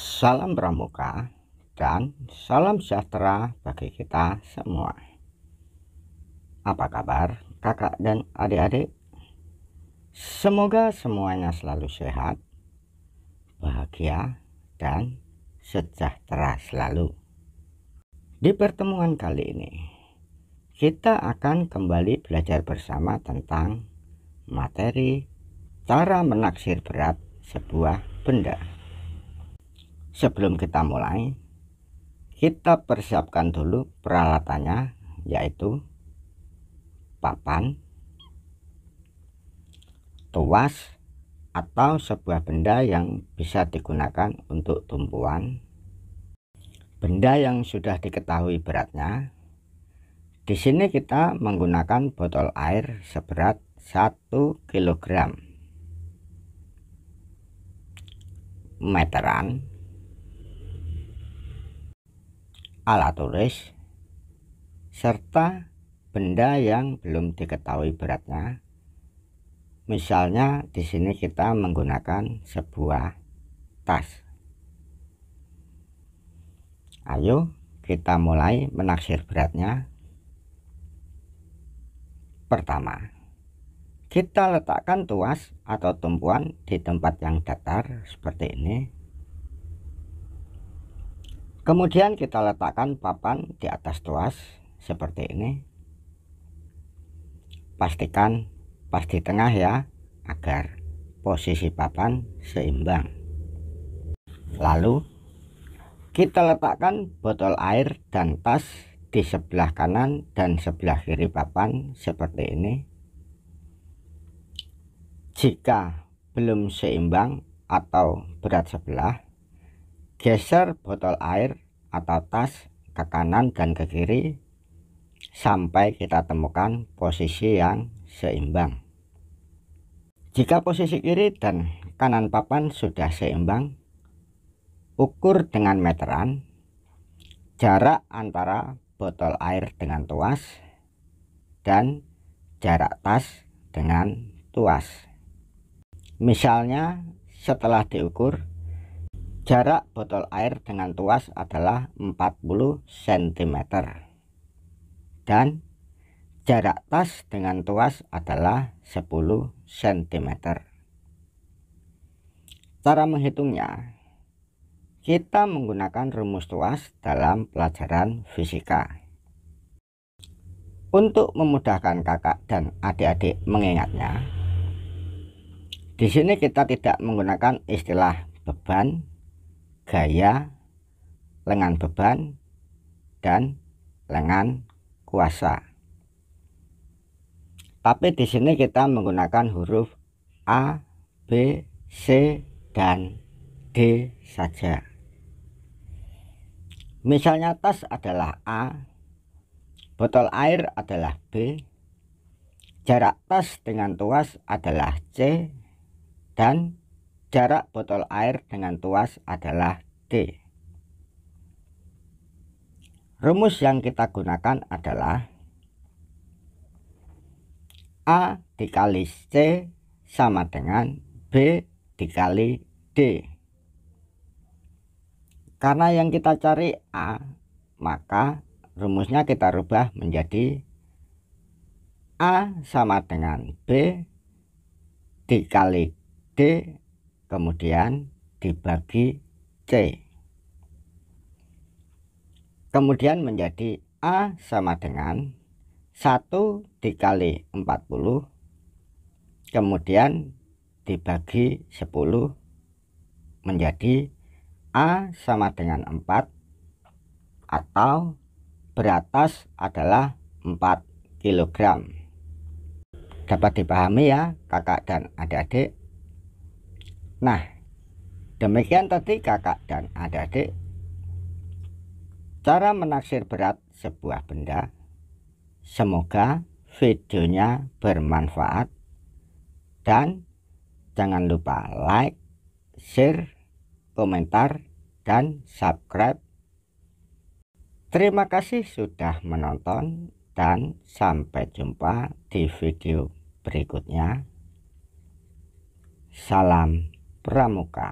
Salam Pramuka dan salam sejahtera bagi kita semua. Apa kabar kakak dan adik-adik? Semoga semuanya selalu sehat, bahagia, dan sejahtera selalu. Di pertemuan kali ini, kita akan kembali belajar bersama tentang materi cara menaksir berat sebuah benda sebelum kita mulai kita persiapkan dulu peralatannya yaitu papan tuas atau sebuah benda yang bisa digunakan untuk tumpuan benda yang sudah diketahui beratnya di sini kita menggunakan botol air seberat 1 kg meteran alat tulis, serta benda yang belum diketahui beratnya. Misalnya di sini kita menggunakan sebuah tas. Ayo kita mulai menaksir beratnya. Pertama, kita letakkan tuas atau tumpuan di tempat yang datar seperti ini kemudian kita letakkan papan di atas tuas seperti ini pastikan pas di tengah ya agar posisi papan seimbang lalu kita letakkan botol air dan tas di sebelah kanan dan sebelah kiri papan seperti ini jika belum seimbang atau berat sebelah geser botol air atau tas ke kanan dan ke kiri sampai kita temukan posisi yang seimbang jika posisi kiri dan kanan papan sudah seimbang ukur dengan meteran jarak antara botol air dengan tuas dan jarak tas dengan tuas misalnya setelah diukur Jarak botol air dengan tuas adalah 40 cm. Dan jarak tas dengan tuas adalah 10 cm. Cara menghitungnya, kita menggunakan rumus tuas dalam pelajaran fisika. Untuk memudahkan kakak dan adik-adik mengingatnya, di sini kita tidak menggunakan istilah beban gaya, lengan beban, dan lengan kuasa. Tapi di sini kita menggunakan huruf A, B, C, dan D saja. Misalnya tas adalah A, botol air adalah B, jarak tas dengan tuas adalah C, dan Jarak botol air dengan tuas adalah D. Rumus yang kita gunakan adalah A dikali C sama dengan B dikali D. Karena yang kita cari A, maka rumusnya kita rubah menjadi A sama dengan B dikali D kemudian dibagi C kemudian menjadi A sama dengan 1 dikali 40 kemudian dibagi 10 menjadi A sama dengan 4 atau beratas adalah 4 kg dapat dipahami ya kakak dan adik-adik Nah, demikian tadi kakak dan adik-adik cara menaksir berat sebuah benda. Semoga videonya bermanfaat dan jangan lupa like, share, komentar, dan subscribe. Terima kasih sudah menonton dan sampai jumpa di video berikutnya. Salam. Pramuka